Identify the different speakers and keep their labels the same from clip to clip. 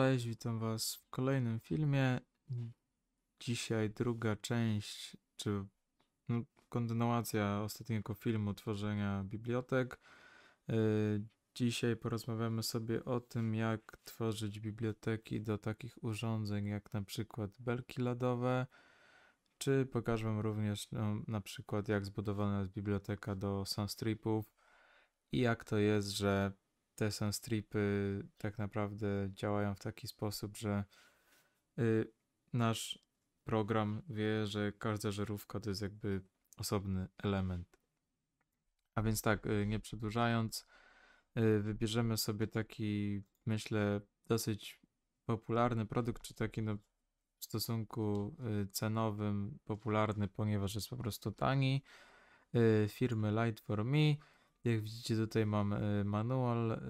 Speaker 1: Cześć, witam Was w kolejnym filmie. Dzisiaj druga część, czy no, kontynuacja ostatniego filmu tworzenia bibliotek. Y, dzisiaj porozmawiamy sobie o tym, jak tworzyć biblioteki do takich urządzeń, jak na przykład belki LEDowe, czy pokażę Wam również no, na przykład, jak zbudowana jest biblioteka do Sunstripów i jak to jest, że te stripy tak naprawdę działają w taki sposób, że y, nasz program wie, że każda żerówka to jest jakby osobny element. A więc tak, y, nie przedłużając, y, wybierzemy sobie taki, myślę, dosyć popularny produkt, czy taki no, w stosunku y, cenowym popularny, ponieważ jest po prostu tani, y, firmy Light for Me jak widzicie tutaj mam e, manual e,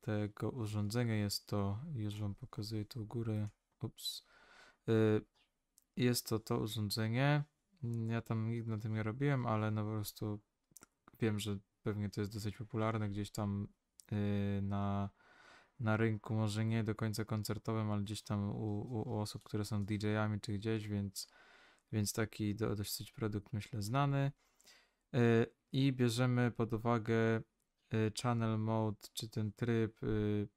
Speaker 1: tego urządzenia, jest to, już wam pokazuję tu górę, ups, e, jest to to urządzenie, ja tam nigdy na tym nie robiłem, ale no po prostu wiem, że pewnie to jest dosyć popularne gdzieś tam na, na rynku, może nie do końca koncertowym, ale gdzieś tam u, u osób, które są DJ-ami czy gdzieś, więc, więc taki dosyć produkt myślę znany i bierzemy pod uwagę y, channel mode, czy ten tryb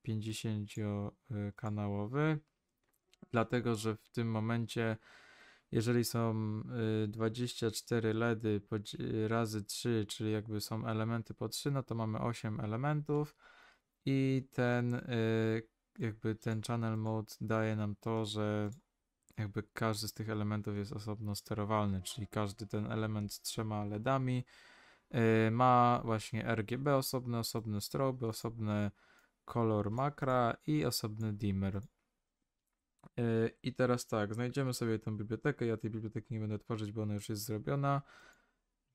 Speaker 1: 50-kanałowy, y, dlatego że w tym momencie, jeżeli są 24 y, LEDy razy 3, czyli jakby są elementy po 3, no to mamy 8 elementów i ten jakby ten channel mode daje nam to, że jakby każdy z tych elementów jest osobno sterowalny, czyli każdy ten element z trzema LEDami Y, ma właśnie RGB osobne, osobne stroby, osobny kolor makra i osobny dimmer. Y, I teraz tak, znajdziemy sobie tą bibliotekę. Ja tej biblioteki nie będę tworzyć, bo ona już jest zrobiona.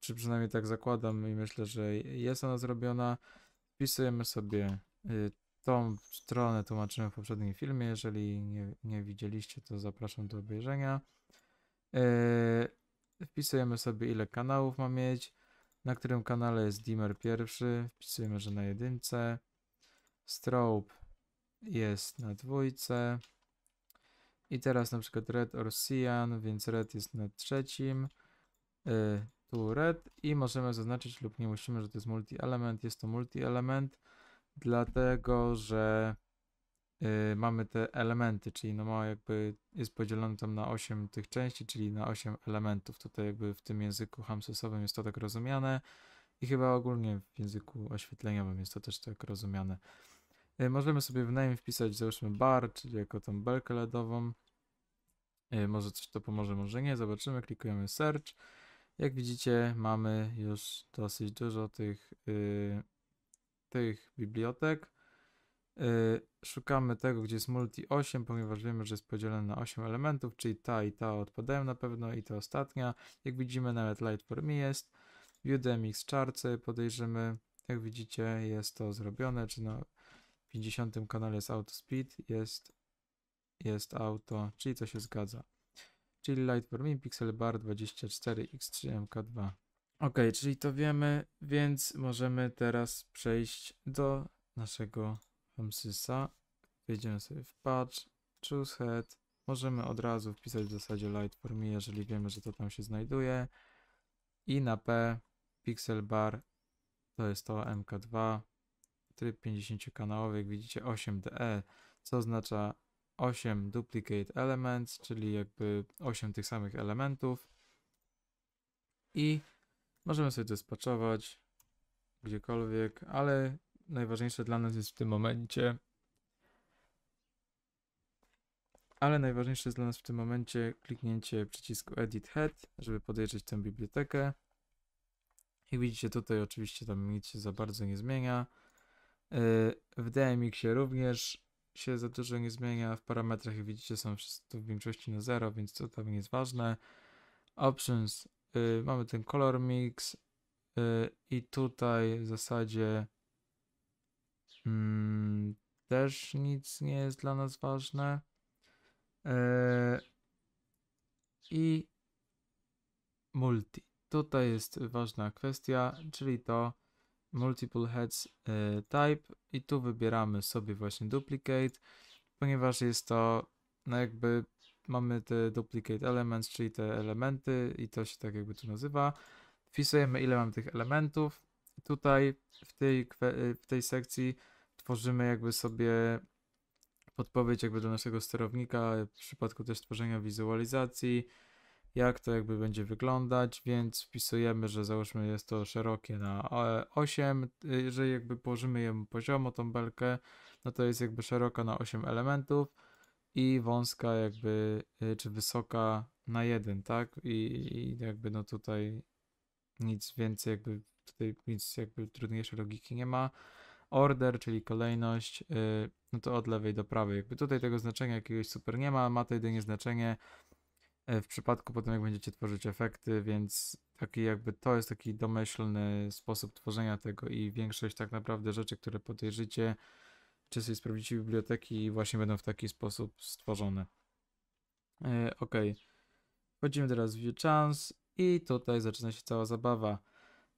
Speaker 1: Czy przynajmniej tak zakładam i myślę, że jest ona zrobiona. Wpisujemy sobie y, tą stronę, tłumaczyłem w poprzednim filmie. Jeżeli nie, nie widzieliście, to zapraszam do obejrzenia. Wpisujemy sobie ile kanałów ma mieć na którym kanale jest dimmer pierwszy, wpisujemy, że na jedynce, strobe jest na dwójce i teraz na przykład red or cyan, więc red jest na trzecim, y, tu red i możemy zaznaczyć lub nie musimy, że to jest multi element, jest to multi element, dlatego że Yy, mamy te elementy, czyli no ma jakby jest podzielone tam na 8 tych części, czyli na 8 elementów. Tutaj jakby w tym języku hamsesowym jest to tak rozumiane i chyba ogólnie w języku oświetleniowym jest to też tak rozumiane. Yy, możemy sobie w name wpisać załóżmy bar, czyli jako tą belkę LEDową. Yy, może coś to pomoże, może nie. Zobaczymy, klikujemy search. Jak widzicie mamy już dosyć dużo tych, y, tych bibliotek. Y, szukamy tego, gdzie jest multi 8, ponieważ wiemy, że jest podzielone na 8 elementów, czyli ta i ta odpadają na pewno i ta ostatnia. Jak widzimy nawet Lightform jest. W UDMX sobie podejrzymy. Jak widzicie jest to zrobione, czy na 50 kanale jest AutoSpeed, jest, jest auto, czyli to się zgadza. Czyli Lightform Pixel Bar 24x3mk2. Ok, czyli to wiemy, więc możemy teraz przejść do naszego Msysa, Wejdziemy sobie w patch, choose head. Możemy od razu wpisać w zasadzie Lightform, jeżeli wiemy, że to tam się znajduje. I na P pixel bar to jest to MK2. Tryb 50-kanałowy, jak widzicie 8DE, co oznacza 8 duplicate elements, czyli jakby 8 tych samych elementów. I możemy sobie to spaczować gdziekolwiek, ale najważniejsze dla nas jest w tym momencie. Ale najważniejsze jest dla nas w tym momencie kliknięcie przycisku Edit Head, żeby podejrzeć tę bibliotekę. Jak widzicie tutaj oczywiście tam nic się za bardzo nie zmienia. Yy, w DMX-ie również się za dużo nie zmienia. W parametrach, jak widzicie, są wszystko w większości na 0, więc to tam nie jest ważne. Options, yy, mamy ten color mix yy, i tutaj w zasadzie Hmm, też nic nie jest dla nas ważne. E, I multi. Tutaj jest ważna kwestia, czyli to multiple heads e, type i tu wybieramy sobie właśnie duplicate, ponieważ jest to no jakby mamy te duplicate elements, czyli te elementy i to się tak jakby tu nazywa. Wpisujemy ile mamy tych elementów. Tutaj w tej, w tej sekcji tworzymy jakby sobie podpowiedź jakby do naszego sterownika w przypadku też tworzenia wizualizacji, jak to jakby będzie wyglądać, więc wpisujemy, że załóżmy jest to szerokie na 8, e, jeżeli jakby położymy ją poziomo tą belkę, no to jest jakby szeroka na 8 elementów i wąska jakby, e, czy wysoka na 1, tak? I, i jakby no tutaj nic więcej jakby, tutaj nic jakby trudniejszej logiki nie ma order, czyli kolejność, y, no to od lewej do prawej. Jakby tutaj tego znaczenia jakiegoś super nie ma, ma to jedynie znaczenie y, w przypadku potem jak będziecie tworzyć efekty, więc taki jakby to jest taki domyślny sposób tworzenia tego i większość tak naprawdę rzeczy, które podejrzycie, czy sobie sprawdzicie biblioteki właśnie będą w taki sposób stworzone. Y, ok, wchodzimy teraz w View Chance i tutaj zaczyna się cała zabawa,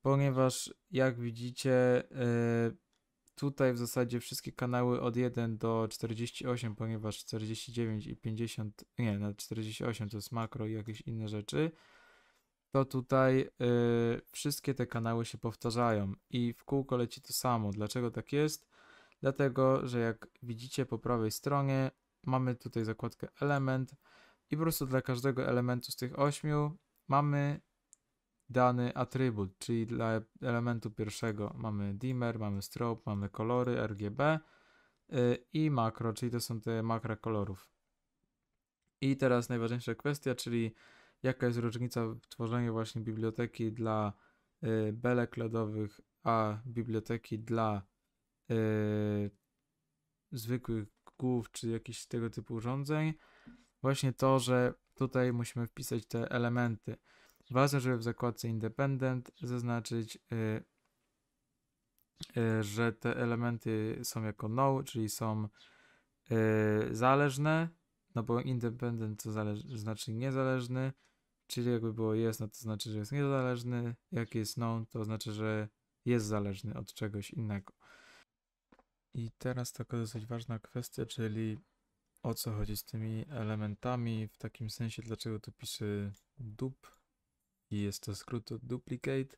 Speaker 1: ponieważ jak widzicie yy, tutaj w zasadzie wszystkie kanały od 1 do 48, ponieważ 49 i 50, nie, na 48 to jest makro i jakieś inne rzeczy, to tutaj y, wszystkie te kanały się powtarzają i w kółko leci to samo. Dlaczego tak jest? Dlatego, że jak widzicie po prawej stronie mamy tutaj zakładkę element i po prostu dla każdego elementu z tych ośmiu mamy dany atrybut, czyli dla elementu pierwszego mamy dimmer, mamy strobe, mamy kolory RGB y, i makro, czyli to są te makra kolorów. I teraz najważniejsza kwestia, czyli jaka jest różnica w tworzeniu właśnie biblioteki dla y, belek LEDowych, a biblioteki dla y, zwykłych głów czy jakichś tego typu urządzeń. Właśnie to, że tutaj musimy wpisać te elementy. Ważne, żeby w zakładce independent zaznaczyć, y, y, że te elementy są jako no, czyli są y, zależne, no bo independent to znaczy niezależny, czyli jakby było jest, no to znaczy, że jest niezależny, jak jest no, to znaczy, że jest zależny od czegoś innego. I teraz taka dosyć ważna kwestia, czyli o co chodzi z tymi elementami, w takim sensie dlaczego tu pisze dup, i jest to skrót od duplicate,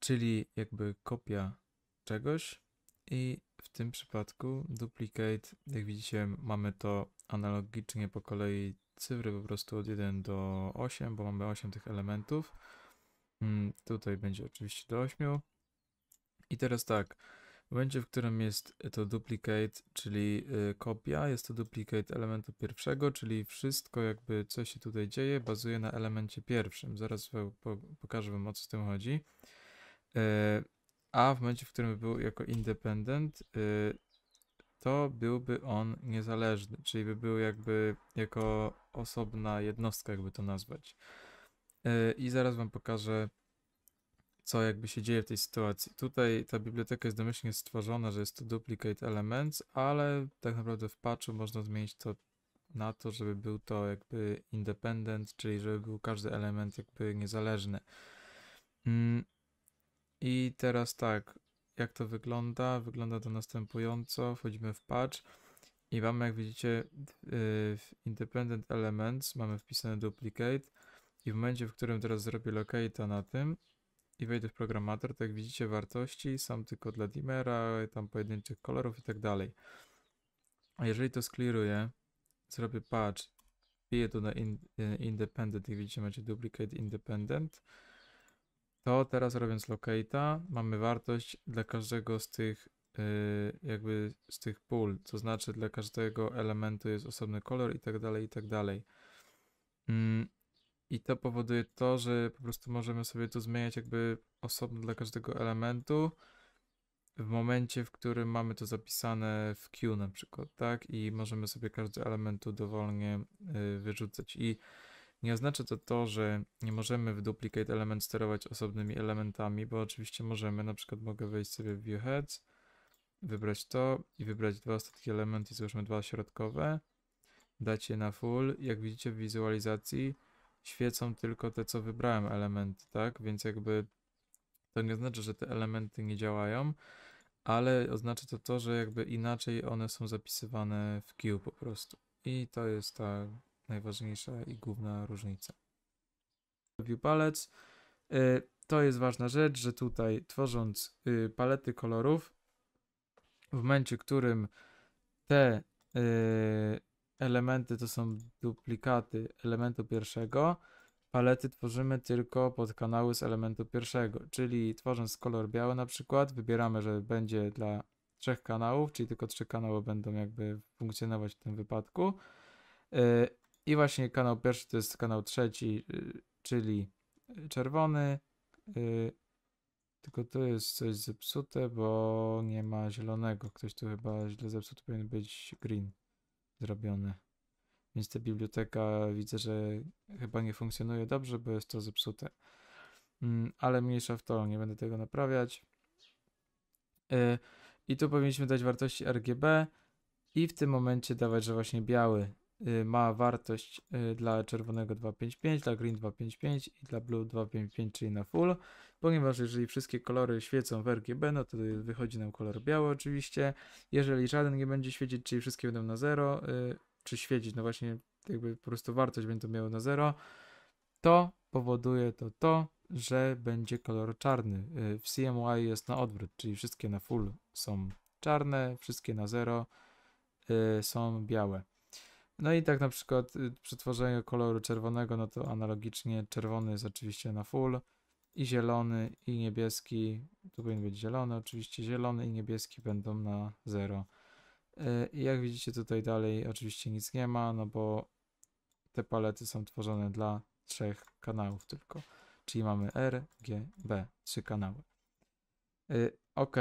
Speaker 1: czyli jakby kopia czegoś i w tym przypadku duplicate, jak widzicie, mamy to analogicznie po kolei cyfry po prostu od 1 do 8, bo mamy 8 tych elementów. Mm, tutaj będzie oczywiście do 8. I teraz tak, w momencie, w którym jest to duplicate, czyli y, kopia, jest to duplicate elementu pierwszego, czyli wszystko jakby co się tutaj dzieje bazuje na elemencie pierwszym. Zaraz pokażę wam o co z tym chodzi. Y, a w momencie, w którym był jako independent, y, to byłby on niezależny, czyli by był jakby jako osobna jednostka, jakby to nazwać. I zaraz wam pokażę co jakby się dzieje w tej sytuacji. Tutaj ta biblioteka jest domyślnie stworzona, że jest to duplicate elements, ale tak naprawdę w patchu można zmienić to na to, żeby był to jakby independent, czyli żeby był każdy element jakby niezależny. Mm, I teraz tak, jak to wygląda? Wygląda to następująco. Wchodzimy w patch i mamy, jak widzicie, y, w independent elements mamy wpisane duplicate i w momencie, w którym teraz zrobię locate'a na tym, i wejdę w programator, tak jak widzicie wartości są tylko dla dimera, tam pojedynczych kolorów i tak dalej. A jeżeli to skliruję, zrobię patch, wbiję tu na in, e, independent, i widzicie macie duplicate independent, to teraz robiąc locata mamy wartość dla każdego z tych e, jakby z tych pól, to znaczy dla każdego elementu jest osobny kolor i tak dalej, i tak dalej. Mm, i to powoduje to, że po prostu możemy sobie to zmieniać jakby osobno dla każdego elementu w momencie, w którym mamy to zapisane w Q na przykład, tak? I możemy sobie każdy element dowolnie y, wyrzucać. I nie oznacza to to, że nie możemy w duplicate element sterować osobnymi elementami, bo oczywiście możemy, na przykład mogę wejść sobie w view heads, wybrać to i wybrać dwa ostatnie elementy, złożymy dwa środkowe, dać je na full. Jak widzicie w wizualizacji, świecą tylko te, co wybrałem elementy, tak? Więc jakby to nie oznacza, że te elementy nie działają, ale oznacza to to, że jakby inaczej one są zapisywane w queue po prostu. I to jest ta najważniejsza i główna różnica. View palec. Y, to jest ważna rzecz, że tutaj tworząc y, palety kolorów, w momencie, w którym te y, elementy to są duplikaty elementu pierwszego. Palety tworzymy tylko pod kanały z elementu pierwszego, czyli tworząc kolor biały na przykład, wybieramy, że będzie dla trzech kanałów, czyli tylko trzy kanały będą jakby funkcjonować w tym wypadku. Y, I właśnie kanał pierwszy to jest kanał trzeci, y, czyli czerwony. Y, tylko tu jest coś zepsute, bo nie ma zielonego. Ktoś tu chyba źle zepsuł, powinien być green zrobione. Więc ta biblioteka widzę, że chyba nie funkcjonuje dobrze, bo jest to zepsute. Mm, ale mniejsza w to, nie będę tego naprawiać. E, I tu powinniśmy dać wartości RGB i w tym momencie dawać, że właśnie biały Y, ma wartość y, dla czerwonego 255, dla green 255 i dla blue 255, czyli na full, ponieważ jeżeli wszystkie kolory świecą w RGB, no to wychodzi nam kolor biały oczywiście. Jeżeli żaden nie będzie świecić, czyli wszystkie będą na 0, y, czy świecić, no właśnie jakby po prostu wartość będą miały na 0, to powoduje to to, że będzie kolor czarny. W CMY jest na odwrót, czyli wszystkie na full są czarne, wszystkie na 0 są białe. No i tak na przykład y, przetworzenie koloru czerwonego, no to analogicznie czerwony jest oczywiście na full i zielony i niebieski, tu powinien być zielony oczywiście, zielony i niebieski będą na zero. Y, I jak widzicie tutaj dalej oczywiście nic nie ma, no bo te palety są tworzone dla trzech kanałów tylko. Czyli mamy R, G, B, trzy kanały. Y, ok,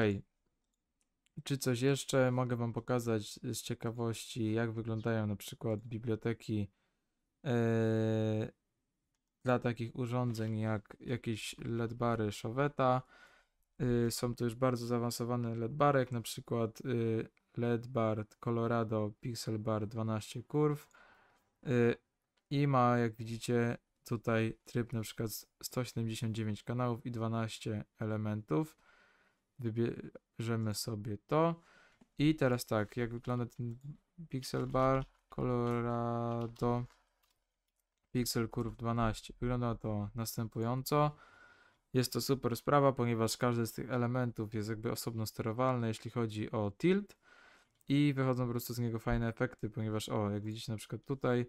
Speaker 1: czy coś jeszcze? Mogę Wam pokazać z ciekawości, jak wyglądają na przykład biblioteki e, dla takich urządzeń jak jakieś LED-bary Szoweta. Yy, są to już bardzo zaawansowane jak na przykład e, LED bar Colorado Pixel Bar 12 Curv i ma, jak widzicie, tutaj tryb na przykład 179 kanałów i 12 elementów wybierzemy sobie to. I teraz tak, jak wygląda ten pixel bar Colorado Pixel Curve 12. Wygląda to następująco. Jest to super sprawa, ponieważ każdy z tych elementów jest jakby osobno sterowalny, jeśli chodzi o tilt i wychodzą po prostu z niego fajne efekty, ponieważ o, jak widzicie na przykład tutaj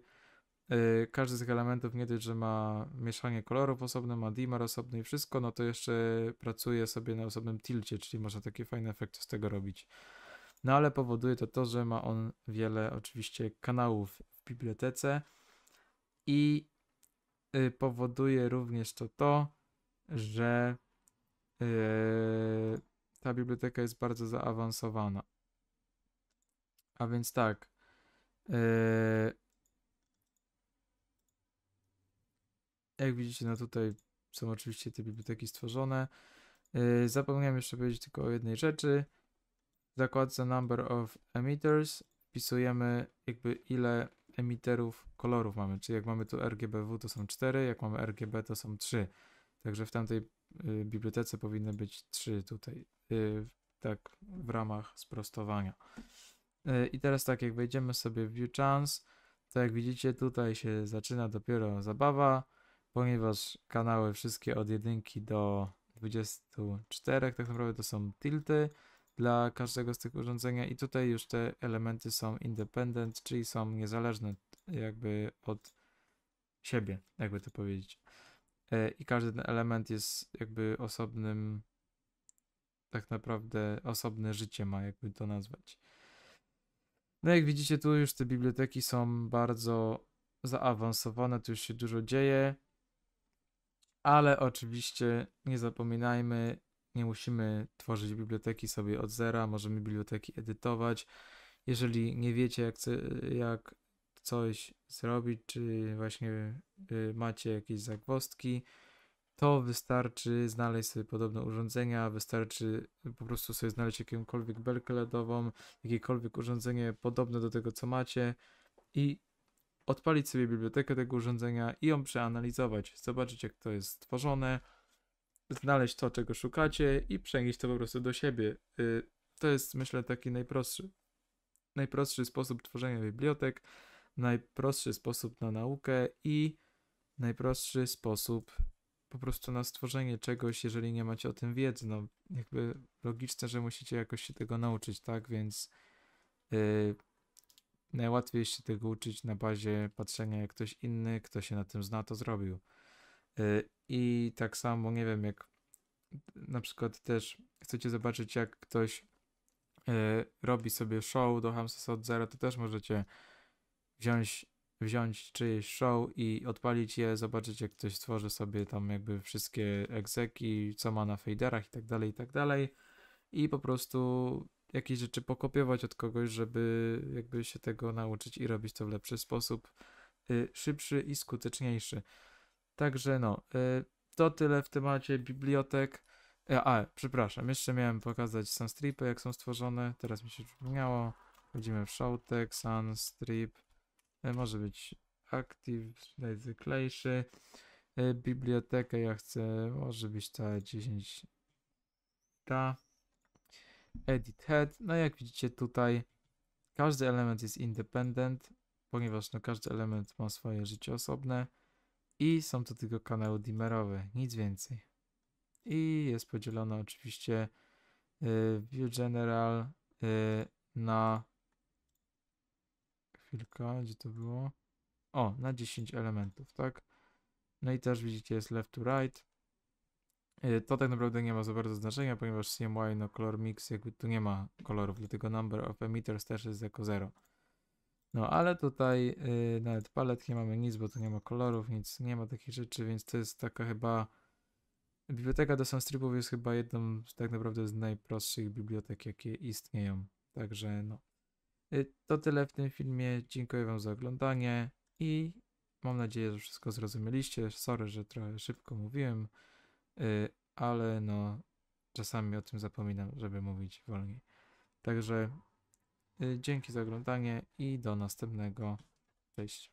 Speaker 1: Y, każdy z tych elementów nie tylko że ma mieszanie kolorów osobne, ma dimmer osobny i wszystko, no to jeszcze pracuje sobie na osobnym tilcie, czyli można takie fajne efekty z tego robić. No ale powoduje to to, że ma on wiele oczywiście kanałów w bibliotece i y, powoduje również to to, że y, ta biblioteka jest bardzo zaawansowana. A więc tak, Jak widzicie, no tutaj są oczywiście te biblioteki stworzone. Yy, zapomniałem jeszcze powiedzieć tylko o jednej rzeczy. W zakładce number of emitters wpisujemy jakby ile emiterów kolorów mamy, czyli jak mamy tu RGBW to są 4, jak mamy RGB to są 3. Także w tamtej yy, bibliotece powinny być 3 tutaj, yy, tak w ramach sprostowania. I teraz tak, jak wejdziemy sobie w View Chance, to jak widzicie tutaj się zaczyna dopiero zabawa ponieważ kanały wszystkie od 1 do 24 tak naprawdę to są tilty dla każdego z tych urządzenia i tutaj już te elementy są independent, czyli są niezależne jakby od siebie, jakby to powiedzieć. E, I każdy ten element jest jakby osobnym, tak naprawdę osobne życie ma, jakby to nazwać. No jak widzicie, tu już te biblioteki są bardzo zaawansowane, tu już się dużo dzieje ale oczywiście nie zapominajmy, nie musimy tworzyć biblioteki sobie od zera, możemy biblioteki edytować. Jeżeli nie wiecie, jak, jak coś zrobić, czy właśnie y, macie jakieś zagwozdki, to wystarczy znaleźć sobie podobne urządzenia, wystarczy po prostu sobie znaleźć jakąkolwiek belkę LEDową, jakiekolwiek urządzenie podobne do tego, co macie i odpalić sobie bibliotekę tego urządzenia i ją przeanalizować, zobaczyć jak to jest stworzone, znaleźć to, czego szukacie i przenieść to po prostu do siebie. Y, to jest myślę taki najprostszy, najprostszy sposób tworzenia bibliotek, najprostszy sposób na naukę i najprostszy sposób po prostu na stworzenie czegoś, jeżeli nie macie o tym wiedzy. No, jakby logiczne, że musicie jakoś się tego nauczyć, tak? Więc yy, Najłatwiej się tego uczyć na bazie patrzenia, jak ktoś inny, kto się na tym zna, to zrobił. Y, I tak samo, nie wiem, jak na przykład też chcecie zobaczyć, jak ktoś y, robi sobie show do Hamsesa od zera, to też możecie wziąć, wziąć czyjeś show i odpalić je, zobaczyć jak ktoś stworzy sobie tam jakby wszystkie egzeki, co ma na faderach i tak dalej, i tak dalej i po prostu jakieś rzeczy pokopiować od kogoś, żeby jakby się tego nauczyć i robić to w lepszy sposób, y, szybszy i skuteczniejszy. Także no, y, to tyle w temacie bibliotek. E, a, przepraszam, jeszcze miałem pokazać sunstripy, jak są stworzone. Teraz mi się przypomniało. Wchodzimy w showtek, sunstrip. E, może być active, najzwyklejszy. Bibliotekę ja chcę, może być ta 10 ta edit head. No jak widzicie tutaj każdy element jest independent, ponieważ no każdy element ma swoje życie osobne i są to tylko kanały dimmerowe, nic więcej. I jest podzielone oczywiście y, view general y, na chwilkę gdzie to było? O, na 10 elementów, tak? No i też widzicie jest left to right. E, to tak naprawdę nie ma za bardzo znaczenia, ponieważ CMY, no color mix, jakby tu nie ma kolorów, dlatego number of emitters też jest jako 0. No ale tutaj yy, nawet palet nie mamy nic, bo tu nie ma kolorów, nic, nie ma takich rzeczy, więc to jest taka chyba... Biblioteka do soundstripów jest chyba jedną z tak naprawdę z najprostszych bibliotek, jakie istnieją. Także no. E, to tyle w tym filmie. Dziękuję wam za oglądanie i mam nadzieję, że wszystko zrozumieliście. Sorry, że trochę szybko mówiłem. Y, ale no czasami o tym zapominam, żeby mówić wolniej. Także y, dzięki za oglądanie i do następnego. Cześć.